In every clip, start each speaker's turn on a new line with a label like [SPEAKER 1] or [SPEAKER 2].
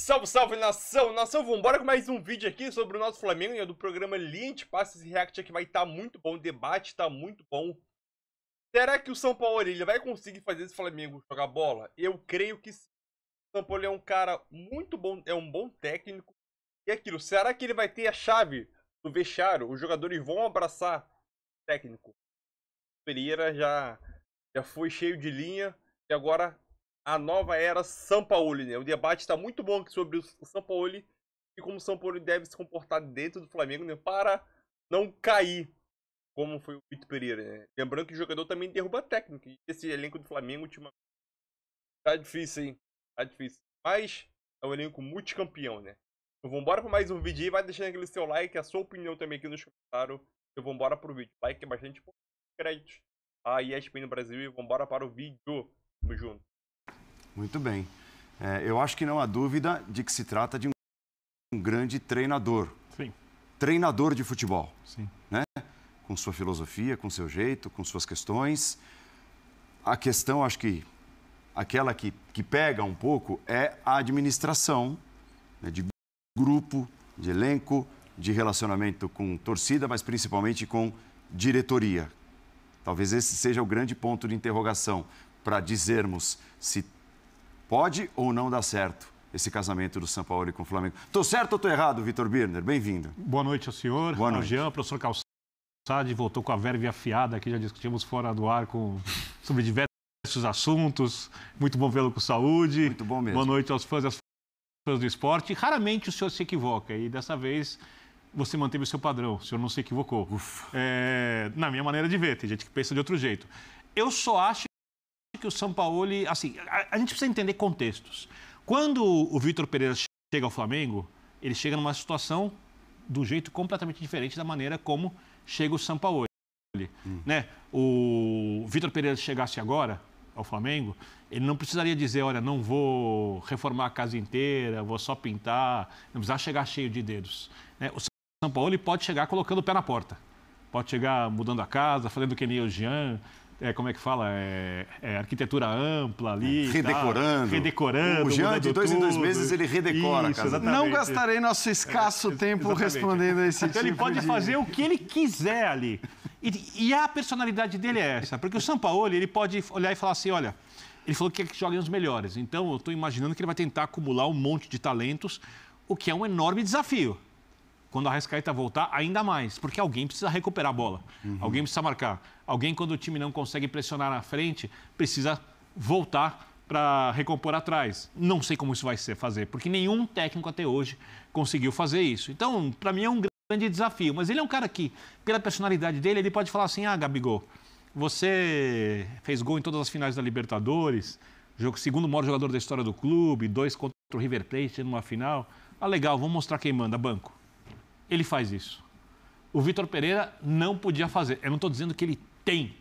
[SPEAKER 1] Salve, salve nação! Nação, vambora com mais um vídeo aqui sobre o nosso Flamengo, e né, do programa Lint Passes e React, que vai estar tá muito bom, o debate está muito bom. Será que o São Paulo ele vai conseguir fazer esse Flamengo jogar bola? Eu creio que sim. O São Paulo é um cara muito bom, é um bom técnico. E aquilo, será que ele vai ter a chave do vestiário? Os jogadores vão abraçar o técnico? O Pereira já, já foi cheio de linha e agora a nova era Sampaoli. Né? O debate está muito bom aqui sobre o Sampaoli e como o Sampaoli deve se comportar dentro do Flamengo né? para não cair, como foi o Vitor Pereira. Né? Lembrando que o jogador também derruba técnico. técnica. esse elenco do Flamengo ultimamente tá difícil, hein? Tá difícil. Mas é um elenco multicampeão, né? Então vambora para mais um vídeo aí. Vai deixando aquele seu like, a sua opinião também aqui nos comentários. Então vambora pro vídeo. Like é bastante por Créditos a ESPN no Brasil e vambora para o vídeo. Tamo junto.
[SPEAKER 2] Muito bem. É, eu acho que não há dúvida de que se trata de um, um grande treinador. Sim. Treinador de futebol. Sim. Né? Com sua filosofia, com seu jeito, com suas questões. A questão, acho que aquela que, que pega um pouco é a administração né, de grupo, de elenco, de relacionamento com torcida, mas principalmente com diretoria. Talvez esse seja o grande ponto de interrogação para dizermos se Pode ou não dar certo esse casamento do São Paulo com o Flamengo? Estou certo ou estou errado, Vitor Birner? Bem-vindo.
[SPEAKER 3] Boa noite ao senhor, Boa noite. ao Jean, professor Calçade, voltou com a verve afiada que já discutimos fora do ar com... sobre diversos assuntos. Muito bom vê-lo com saúde. Muito bom mesmo. Boa noite aos fãs e às fãs do esporte. Raramente o senhor se equivoca e dessa vez você manteve o seu padrão, o senhor não se equivocou. É, na minha maneira de ver, tem gente que pensa de outro jeito. Eu só acho que o São Paulo, assim, a, a gente precisa entender contextos. Quando o Vitor Pereira chega ao Flamengo, ele chega numa situação do jeito completamente diferente da maneira como chega o São Paulo. Hum. Né? O Vitor Pereira chegasse agora ao Flamengo, ele não precisaria dizer, olha, não vou reformar a casa inteira, vou só pintar, não precisar chegar cheio de dedos. Né? O São Paulo pode chegar colocando o pé na porta, pode chegar mudando a casa, fazendo que nem o Jean, é, como é que fala? É, é arquitetura ampla ali. Redecorando. redecorando. O Jean, de dois tudo. em dois meses, ele redecora Isso, a casa. Não gastarei
[SPEAKER 4] nosso é, escasso é, tempo exatamente. respondendo a esse então, tipo Ele pode de... fazer
[SPEAKER 3] o que ele quiser ali. E, e, a personalidade dele é essa. Porque o Sampaoli, ele pode olhar e falar assim, olha... Ele falou que quer que joguem os melhores. Então, eu estou imaginando que ele vai tentar acumular um monte de talentos, o que é um enorme desafio. Quando a Rascaeta voltar, ainda mais, porque alguém precisa recuperar a bola, uhum. alguém precisa marcar. Alguém, quando o time não consegue pressionar na frente, precisa voltar para recompor atrás. Não sei como isso vai ser fazer, porque nenhum técnico até hoje conseguiu fazer isso. Então, para mim é um grande desafio, mas ele é um cara que, pela personalidade dele, ele pode falar assim: "Ah, Gabigol, você fez gol em todas as finais da Libertadores, segundo maior jogador da história do clube, dois contra o River Plate numa final. Ah, legal, vamos mostrar quem manda, banco ele faz isso. O Vitor Pereira não podia fazer. Eu não estou dizendo que ele tem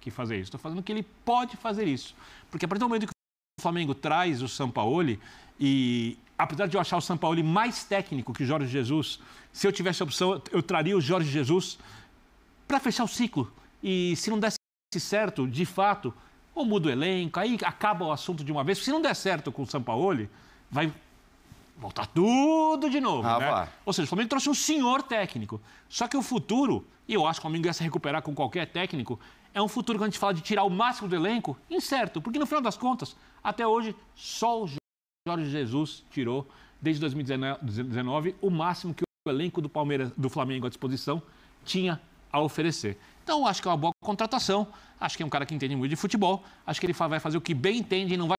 [SPEAKER 3] que fazer isso, estou falando que ele pode fazer isso. Porque a partir do momento que o Flamengo traz o Sampaoli, e apesar de eu achar o Sampaoli mais técnico que o Jorge Jesus, se eu tivesse a opção, eu traria o Jorge Jesus para fechar o ciclo. E se não desse certo, de fato, ou muda o elenco, aí acaba o assunto de uma vez. Se não der certo com o Sampaoli, vai voltar tá tudo de novo. Ah, né? Ou seja, o Flamengo trouxe um senhor técnico. Só que o futuro, e eu acho que o Flamengo ia se recuperar com qualquer técnico, é um futuro, que a gente fala de tirar o máximo do elenco, incerto. Porque no final das contas, até hoje, só o Jorge Jesus tirou, desde 2019, o máximo que o elenco do Palmeiras, do Flamengo à disposição tinha a oferecer. Então, acho que é uma boa contratação. Acho que é um cara que entende muito de futebol. Acho que ele vai fazer o que bem entende e não vai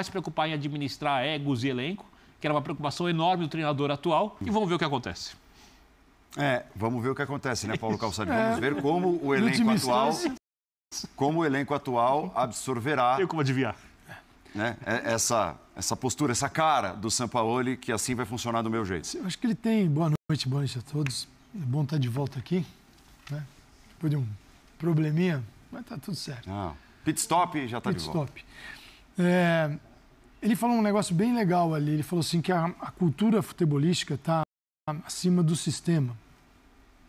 [SPEAKER 3] se preocupar em administrar egos e elenco que era uma preocupação enorme do treinador atual, e vamos ver o que acontece.
[SPEAKER 2] É, vamos ver o que acontece, né, Paulo Calçade? É. Vamos ver como o elenco atual. Como o elenco atual absorverá. Eu como adivinhar. Né, é, essa, essa postura, essa cara do Sampaoli, que assim vai funcionar do meu jeito.
[SPEAKER 5] Eu acho que ele tem. Boa noite, boa noite a todos. É bom estar de volta aqui, né? Depois de um probleminha, mas tá tudo certo.
[SPEAKER 2] Ah, pit stop já tá pit de volta.
[SPEAKER 5] Pit stop. É, ele falou um negócio bem legal ali. Ele falou assim que a, a cultura futebolística está acima do sistema.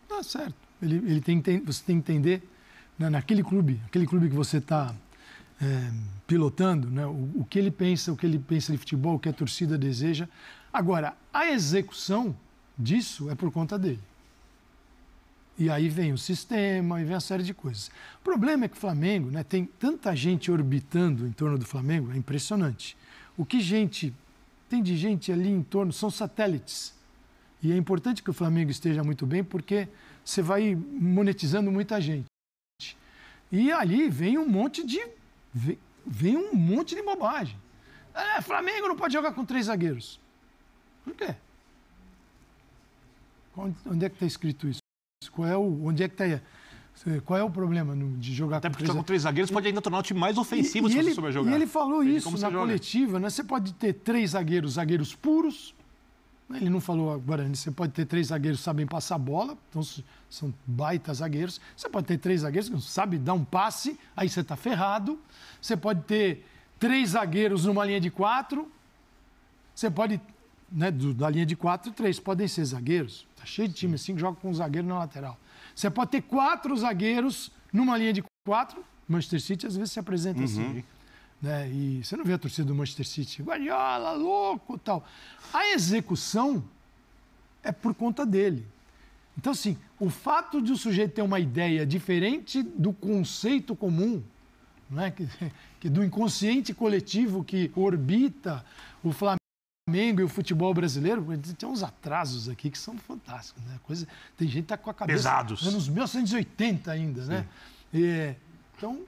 [SPEAKER 5] Tá certo. Ele, ele tem, tem, você tem que entender né, naquele clube, aquele clube que você está é, pilotando, né, o, o que ele pensa, o que ele pensa de futebol, o que a torcida deseja. Agora, a execução disso é por conta dele. E aí vem o sistema e vem a série de coisas. O problema é que o Flamengo, né, tem tanta gente orbitando em torno do Flamengo, é impressionante. O que gente tem de gente ali em torno são satélites. E é importante que o Flamengo esteja muito bem, porque você vai monetizando muita gente. E ali vem um monte de. Vem, um monte de bobagem. É, Flamengo não pode jogar com três zagueiros. Por quê? Onde, onde é que está escrito isso? Qual é o, onde é que está qual é o problema no, de jogar Até com três porque com três
[SPEAKER 3] zagueiros pode ainda tornar o time mais ofensivo e, se e ele, souber jogar. E ele falou isso na joga.
[SPEAKER 5] coletiva, né? Você pode ter três zagueiros, zagueiros puros. Ele não falou agora, né? você pode ter três zagueiros que sabem passar bola, então são baita zagueiros. Você pode ter três zagueiros que não sabem dar um passe, aí você está ferrado. Você pode ter três zagueiros numa linha de quatro. Você pode, né, da linha de quatro, três podem ser zagueiros. Tá cheio de time Sim. assim que joga com um zagueiro na lateral. Você pode ter quatro zagueiros numa linha de quatro. Manchester City às vezes se apresenta uhum. assim. Né? E você não vê a torcida do Manchester City, Guardiola, louco tal. A execução é por conta dele. Então, assim, o fato de o sujeito ter uma ideia diferente do conceito comum, né? que, que do inconsciente coletivo que orbita o Flamengo. Flamengo e o futebol brasileiro, tem uns atrasos aqui que são fantásticos, né? Coisa, tem gente que tá com a cabeça Pesados. anos 1980 ainda, né? Sim. né? E, então,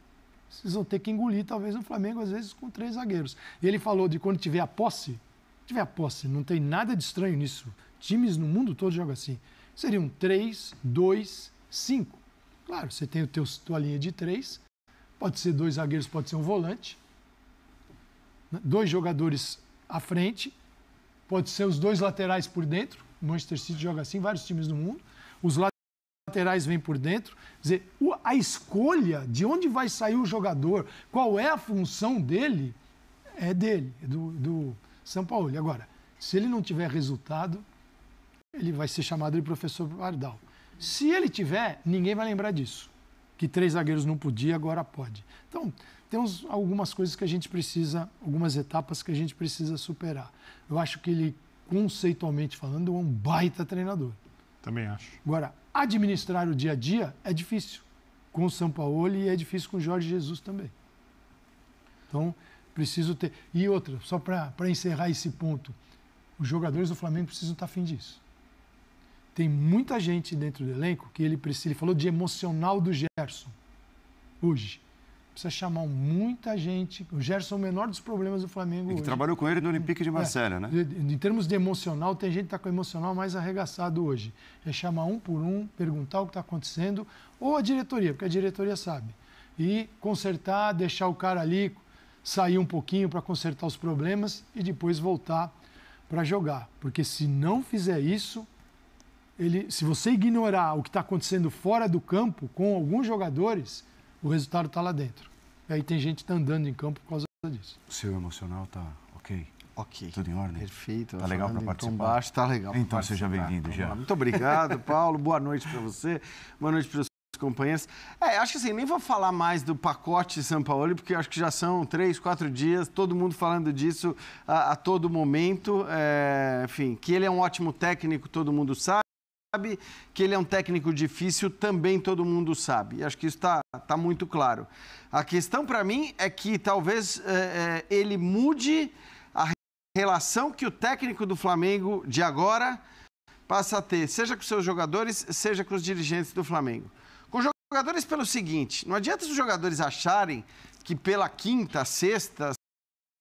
[SPEAKER 5] vocês vão ter que engolir, talvez, o Flamengo, às vezes, com três zagueiros. Ele falou de quando tiver a posse, tiver a posse, não tem nada de estranho nisso. Times no mundo todo jogam assim. Seriam três, dois, cinco. Claro, você tem o teu, tua linha de três, pode ser dois zagueiros, pode ser um volante, né? dois jogadores à frente pode ser os dois laterais por dentro. O Manchester City joga assim, vários times do mundo. Os laterais vêm por dentro. Quer dizer, a escolha de onde vai sair o jogador, qual é a função dele, é dele, é do, do São Paulo. Agora, se ele não tiver resultado, ele vai ser chamado de professor Pardal. Se ele tiver, ninguém vai lembrar disso. Que três zagueiros não podia, agora pode. Então, tem algumas coisas que a gente precisa, algumas etapas que a gente precisa superar. Eu acho que ele, conceitualmente falando, é um baita treinador. Também acho. Agora, administrar o dia a dia é difícil com o São Paulo e é difícil com o Jorge Jesus também. Então, preciso ter. E outra, só para encerrar esse ponto, os jogadores do Flamengo precisam estar afim disso. Tem muita gente dentro do elenco que ele precisa. Ele falou de emocional do Gerson hoje precisa chamar muita gente. O Gerson é o menor dos problemas do Flamengo. Ele hoje. trabalhou
[SPEAKER 2] com ele no Olympique de é. Marselha, é, né?
[SPEAKER 5] Em termos de emocional, tem gente que está com o emocional mais arregaçado hoje. É chamar um por um, perguntar o que está acontecendo, ou a diretoria, porque a diretoria sabe. E consertar, deixar o cara ali sair um pouquinho para consertar os problemas e depois voltar para jogar. Porque se não fizer isso, ele, se você ignorar o que está acontecendo fora do campo com alguns jogadores o resultado está lá dentro. E aí tem gente tá andando em campo por causa disso.
[SPEAKER 2] O seu emocional está ok? Ok. Tudo em
[SPEAKER 4] ordem? Perfeito. Tá legal para participar? Então, baixo, tá legal. Então, seja bem-vindo, já. Muito obrigado, Paulo. Boa noite para você. Boa noite para os companheiros. É, acho que assim, nem vou falar mais do pacote São Paulo, porque acho que já são três, quatro dias, todo mundo falando disso a, a todo momento. É, enfim, que ele é um ótimo técnico, todo mundo sabe sabe, que ele é um técnico difícil, também todo mundo sabe. E acho que isso está tá muito claro. A questão para mim é que talvez é, é, ele mude a relação que o técnico do Flamengo de agora passa a ter, seja com seus jogadores, seja com os dirigentes do Flamengo. Com os jogadores pelo seguinte, não adianta os jogadores acharem que pela quinta, sexta,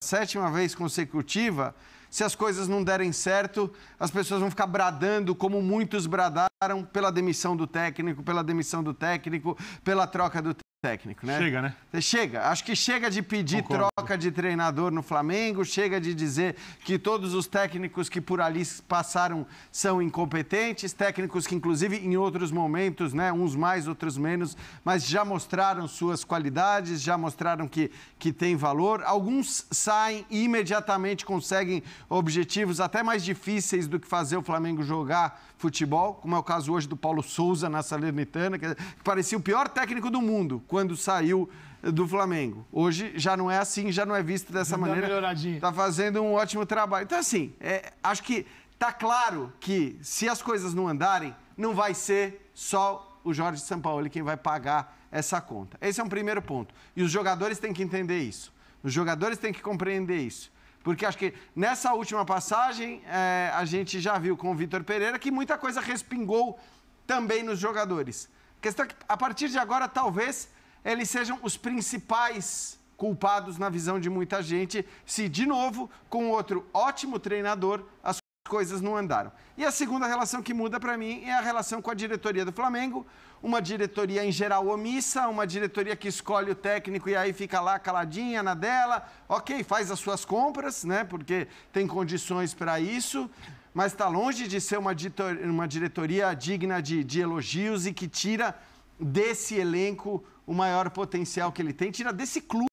[SPEAKER 4] sétima vez consecutiva se as coisas não derem certo, as pessoas vão ficar bradando, como muitos bradaram, pela demissão do técnico, pela demissão do técnico, pela troca do técnico técnico, né? Chega, né? Chega. Acho que chega de pedir Concordo. troca de treinador no Flamengo, chega de dizer que todos os técnicos que por ali passaram são incompetentes, técnicos que, inclusive, em outros momentos, né, uns mais, outros menos, mas já mostraram suas qualidades, já mostraram que, que tem valor. Alguns saem e imediatamente conseguem objetivos até mais difíceis do que fazer o Flamengo jogar futebol, como é o caso hoje do Paulo Souza na Salernitana, que é, parecia o pior técnico do mundo quando saiu eh, do Flamengo. Hoje já não é assim, já não é visto dessa maneira. Está Tá fazendo um ótimo trabalho. Então, assim, é, acho que tá claro que se as coisas não andarem, não vai ser só o Jorge de São Paulo quem vai pagar essa conta. Esse é um primeiro ponto. E os jogadores têm que entender isso. Os jogadores têm que compreender isso. Porque acho que nessa última passagem, é, a gente já viu com o Vitor Pereira que muita coisa respingou também nos jogadores. A questão é que, a partir de agora, talvez eles sejam os principais culpados na visão de muita gente, se de novo, com outro ótimo treinador, as coisas não andaram. E a segunda relação que muda para mim é a relação com a diretoria do Flamengo, uma diretoria em geral omissa, uma diretoria que escolhe o técnico e aí fica lá caladinha na dela, ok, faz as suas compras, né? Porque tem condições para isso, mas está longe de ser uma diretoria, uma diretoria digna de, de elogios e que tira desse elenco o maior potencial que ele tem, tira desse clube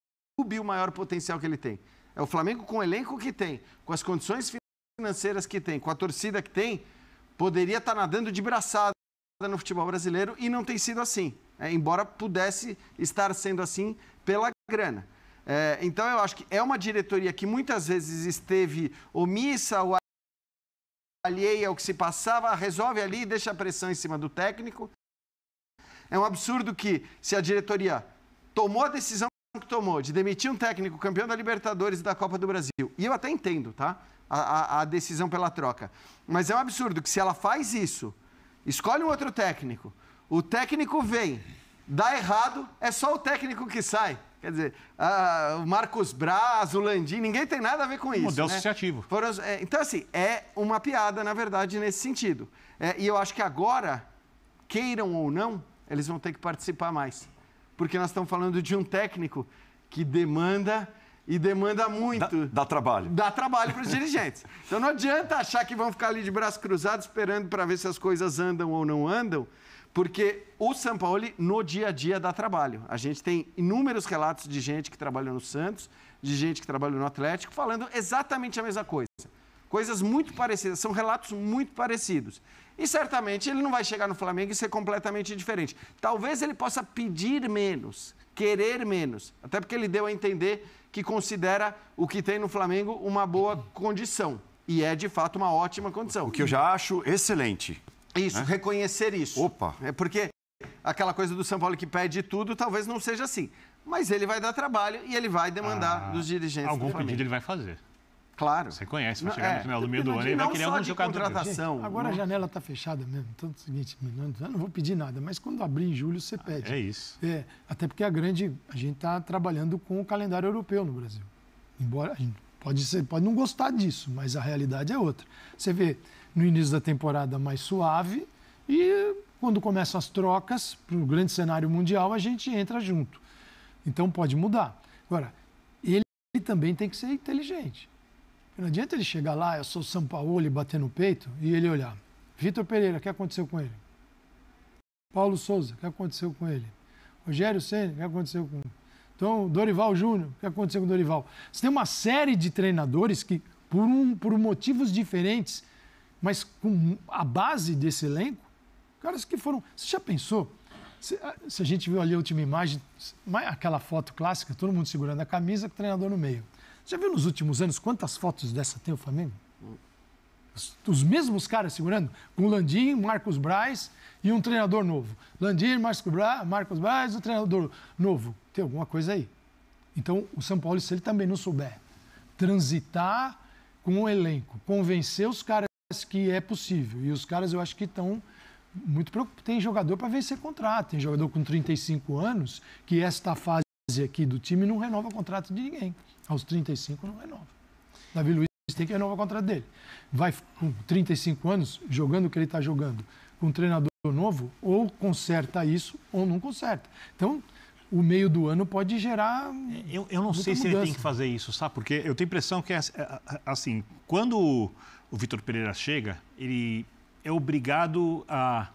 [SPEAKER 4] o maior potencial que ele tem. É o Flamengo com o elenco que tem, com as condições financeiras que tem, com a torcida que tem, poderia estar tá nadando de braçada no futebol brasileiro e não tem sido assim. É, embora pudesse estar sendo assim pela grana. É, então eu acho que é uma diretoria que muitas vezes esteve omissa ou alheia ao que se passava, resolve ali e deixa a pressão em cima do técnico. É um absurdo que, se a diretoria tomou a decisão que tomou de demitir um técnico campeão da Libertadores e da Copa do Brasil, e eu até entendo, tá? A, a, a decisão pela troca. Mas é um absurdo que, se ela faz isso, escolhe um outro técnico, o técnico vem, dá errado, é só o técnico que sai. Quer dizer, o Marcos Braz, o Landim, ninguém tem nada a ver com um isso. Modelo né? associativo. Foram, é, então, assim, é uma piada, na verdade, nesse sentido. É, e eu acho que agora, queiram ou não, eles vão ter que participar mais. Porque nós estamos falando de um técnico que demanda e demanda muito. Dá, dá trabalho. Dá trabalho para os dirigentes. Então não adianta achar que vão ficar ali de braço cruzado esperando para ver se as coisas andam ou não andam, porque o São Paulo no dia a dia dá trabalho. A gente tem inúmeros relatos de gente que trabalha no Santos, de gente que trabalha no Atlético, falando exatamente a mesma coisa. Coisas muito parecidas, são relatos muito parecidos. E certamente ele não vai chegar no Flamengo e ser completamente diferente. Talvez ele possa pedir menos, querer menos. Até porque ele deu a entender que considera o que tem no Flamengo uma boa condição. E é, de fato, uma ótima condição. O que eu já acho excelente. Isso, né? reconhecer isso. Opa! É porque aquela coisa do São Paulo que pede tudo talvez não seja assim. Mas ele vai dar trabalho e ele vai demandar ah, dos dirigentes. Algum do pedido ele vai fazer. Claro. Você conhece, vai chegar
[SPEAKER 3] é, no final do meio do ano e vai querer um jogador. Contratação, Gente, agora não. a
[SPEAKER 5] janela está fechada mesmo. Então, é o seguinte, eu não vou pedir nada, mas quando abrir em julho, você ah, pede. Ah, é isso. É, até porque a grande. A gente está trabalhando com o calendário europeu no Brasil. Embora. Pode, ser, pode não gostar disso, mas a realidade é outra. Você vê no início da temporada mais suave e quando começam as trocas para o grande cenário mundial, a gente entra junto. Então pode mudar. Agora, ele também tem que ser inteligente. Não adianta ele chegar lá, eu sou o São Paulo e bater no peito e ele olhar. Vitor Pereira, o que aconteceu com ele? Paulo Souza, o que aconteceu com ele? Rogério Senna, o que aconteceu com ele? Então, Dorival Júnior, o que aconteceu com o Dorival? Você tem uma série de treinadores que, por, um, por motivos diferentes, mas com a base desse elenco, caras que foram. Você já pensou? Se, ah, se a gente viu ali a última imagem, aquela foto clássica, todo mundo segurando a camisa, com o treinador no meio. Já viu nos últimos anos quantas fotos dessa tem o Flamengo? Os mesmos caras segurando, com Landim, Marcos Braz e um treinador novo. Landim, Marcos Braz, Marcos Braz, o treinador novo. Tem alguma coisa aí. Então, o São Paulo, se ele também não souber transitar com o elenco, convencer os caras que é possível. E os caras, eu acho que estão muito preocupados. Tem jogador para vencer contrato, tem jogador com 35 anos, que esta fase aqui do time não renova o contrato de ninguém. Aos 35 não renova. Davi Luiz tem que renovar o contrato dele. Vai com 35 anos jogando o que ele está jogando com um treinador novo, ou conserta isso ou não conserta. Então, o meio do ano pode gerar.
[SPEAKER 3] Eu, eu não sei mudança. se ele tem que fazer isso, sabe? Porque eu tenho a impressão que, é, é, é, assim, quando o Vitor Pereira chega, ele é obrigado a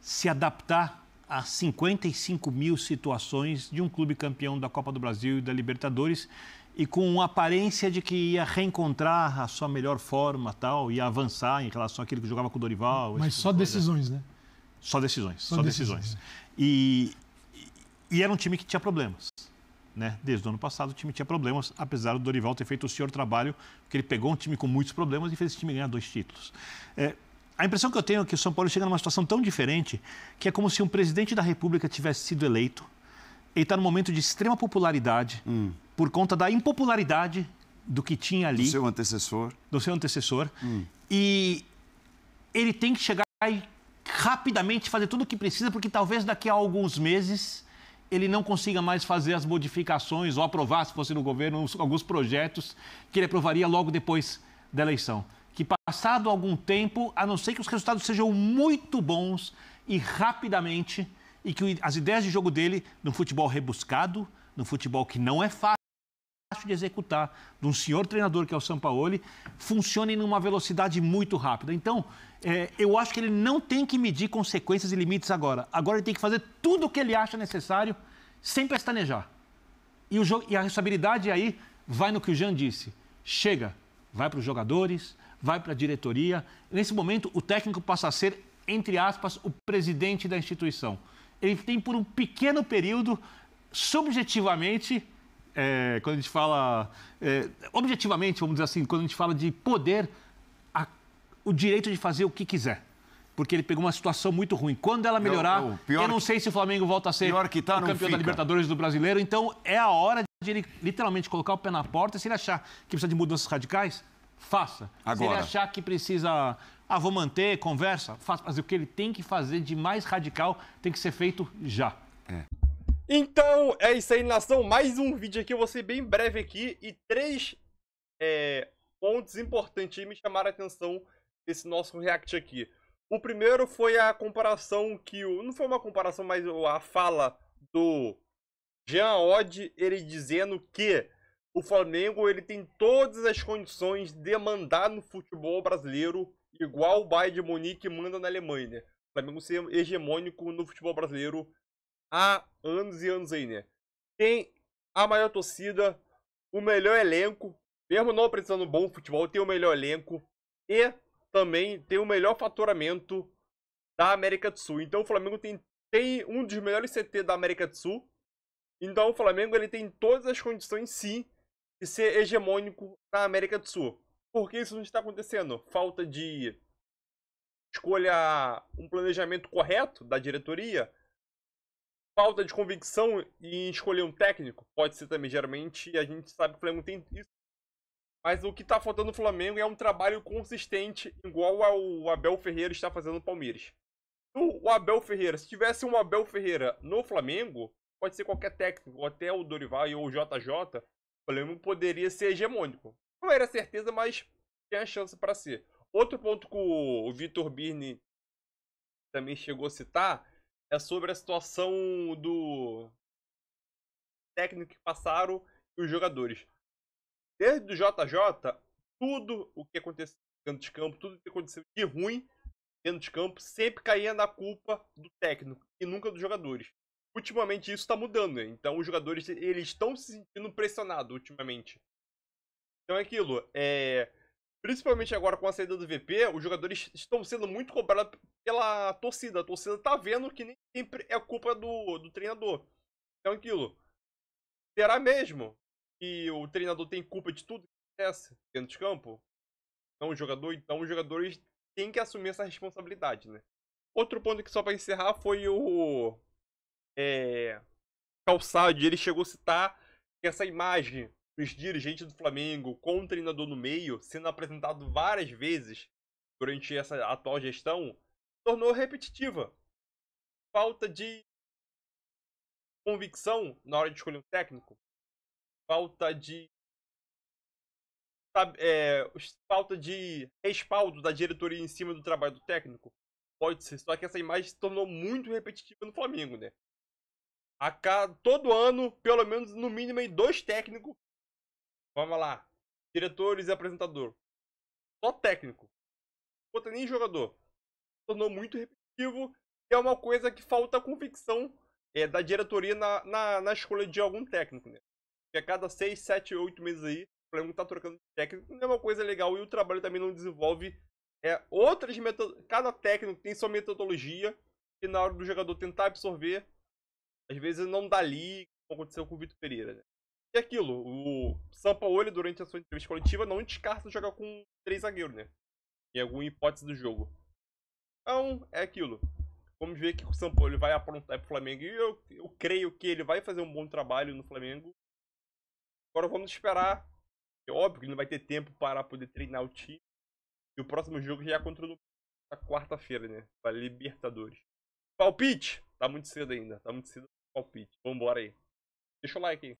[SPEAKER 3] se adaptar a 55 mil situações de um clube campeão da Copa do Brasil e da Libertadores e com a aparência de que ia reencontrar a sua melhor forma tal, ia avançar em relação àquilo que jogava com o Dorival. Mas tipo
[SPEAKER 5] só decisões, né?
[SPEAKER 3] Só decisões, só, só decisões. decisões. Né? E, e era um time que tinha problemas. Né? Desde o ano passado o time tinha problemas, apesar do Dorival ter feito o senhor trabalho, porque ele pegou um time com muitos problemas e fez esse time ganhar dois títulos. É, a impressão que eu tenho é que o São Paulo chega numa situação tão diferente que é como se um presidente da República tivesse sido eleito. Ele está num momento de extrema popularidade hum. por conta da impopularidade do que tinha ali. Do seu antecessor. Do seu antecessor. Hum. E ele tem que chegar e rapidamente fazer tudo o que precisa, porque talvez daqui a alguns meses ele não consiga mais fazer as modificações ou aprovar, se fosse no governo, alguns projetos que ele aprovaria logo depois da eleição que, passado algum tempo, a não ser que os resultados sejam muito bons e rapidamente, e que as ideias de jogo dele, num futebol rebuscado, num futebol que não é fácil de executar, de um senhor treinador que é o Sampaoli, funcionem numa velocidade muito rápida. Então, é, eu acho que ele não tem que medir consequências e limites agora. Agora ele tem que fazer tudo o que ele acha necessário, sem pestanejar. E, o jogo, e a responsabilidade aí vai no que o Jean disse. Chega, vai para os jogadores, vai para a diretoria. Nesse momento, o técnico passa a ser, entre aspas, o presidente da instituição. Ele tem por um pequeno período, subjetivamente, é, quando a gente fala. É, objetivamente, vamos dizer assim, quando a gente fala de poder, a, o direito de fazer o que quiser. Porque ele pegou uma situação muito ruim. Quando ela é melhorar, eu, eu, eu não sei se o Flamengo volta a ser tá, campeão da Libertadores do Brasileiro. Então é a hora de ele literalmente colocar o pé na porta. Se ele achar que precisa de mudanças radicais, faça. Agora. Se ele achar que precisa, ah, vou manter, conversa, faça. Mas o que ele tem que fazer de mais
[SPEAKER 1] radical tem que ser feito
[SPEAKER 3] já. É.
[SPEAKER 1] Então, é isso aí, nação. Mais um vídeo aqui, eu vou ser bem breve aqui. E três é, pontos importantes me chamaram a atenção desse nosso react aqui. O primeiro foi a comparação que o... Não foi uma comparação, mas a fala do Jean Odd, ele dizendo que o Flamengo ele tem todas as condições de mandar no futebol brasileiro igual o Bayern de Munique manda na Alemanha. Né? O Flamengo ser hegemônico no futebol brasileiro há anos e anos aí, né? Tem a maior torcida, o melhor elenco, mesmo não apresentando bom futebol, tem o melhor elenco e também tem o melhor faturamento da América do Sul. Então o Flamengo tem, tem um dos melhores CT da América do Sul. Então o Flamengo ele tem todas as condições sim de ser hegemônico na América do Sul. Por que isso não está acontecendo? Falta de escolha, um planejamento correto da diretoria, falta de convicção em escolher um técnico. Pode ser também, geralmente, a gente sabe que o Flamengo tem isso. Mas o que está faltando no Flamengo é um trabalho consistente, igual ao Abel Ferreira está fazendo no Palmeiras. Então, o Abel Ferreira, se tivesse um Abel Ferreira no Flamengo, pode ser qualquer técnico, até o Dorival ou o JJ, o Flamengo poderia ser hegemônico. Não era certeza, mas tinha chance para ser. Outro ponto que o Vitor Birne também chegou a citar é sobre a situação do técnico que passaram e os jogadores. Desde o JJ, tudo o que aconteceu dentro de campo, tudo o que aconteceu de ruim dentro de campo, sempre caía na culpa do técnico e nunca dos jogadores ultimamente isso está mudando. Né? Então os jogadores eles estão se sentindo pressionados ultimamente. Então é aquilo, é... principalmente agora com a saída do VP, os jogadores estão sendo muito cobrados pela torcida. A torcida está vendo que nem sempre é culpa do, do treinador. Então é aquilo, será mesmo que o treinador tem culpa de tudo que acontece dentro de campo? Então o jogador, então os jogadores têm que assumir essa responsabilidade, né? Outro ponto que só para encerrar foi o é, ele chegou a citar que essa imagem dos dirigentes do Flamengo com o treinador no meio, sendo apresentado várias vezes durante essa atual gestão, tornou repetitiva. Falta de convicção na hora de escolher um técnico, falta de é, falta de respaldo da diretoria em cima do trabalho do técnico. Pode ser, só que essa imagem se tornou muito repetitiva no Flamengo, né? A cada, todo ano, pelo menos no mínimo, em dois técnicos. Vamos lá. Diretores e apresentador. Só técnico. Não nem jogador. Tornou muito repetitivo. E é uma coisa que falta convicção é, da diretoria na, na, na escolha de algum técnico, né? Porque a cada 6, 7, 8 meses aí, o Flamengo tá trocando de técnico, não é uma coisa legal. E o trabalho também não desenvolve é, outras metodologias. Cada técnico tem sua metodologia, e na hora do jogador tentar absorver, às vezes não dali, como aconteceu com o Vitor Pereira, né? E aquilo, o Sampaoli, durante a sua entrevista coletiva, não descarta jogar com três zagueiros, né? Em alguma hipótese do jogo. Então, é aquilo. Vamos ver que o Sampaoli vai aprontar pro Flamengo. E eu, eu creio que ele vai fazer um bom trabalho no Flamengo. Agora vamos esperar. É óbvio que ele não vai ter tempo para poder treinar o time. E o próximo jogo já é contra o quarta-feira, né? Para Libertadores. Palpite! Tá muito cedo ainda. Tá muito cedo palpite. Vambora aí. Deixa o like aí.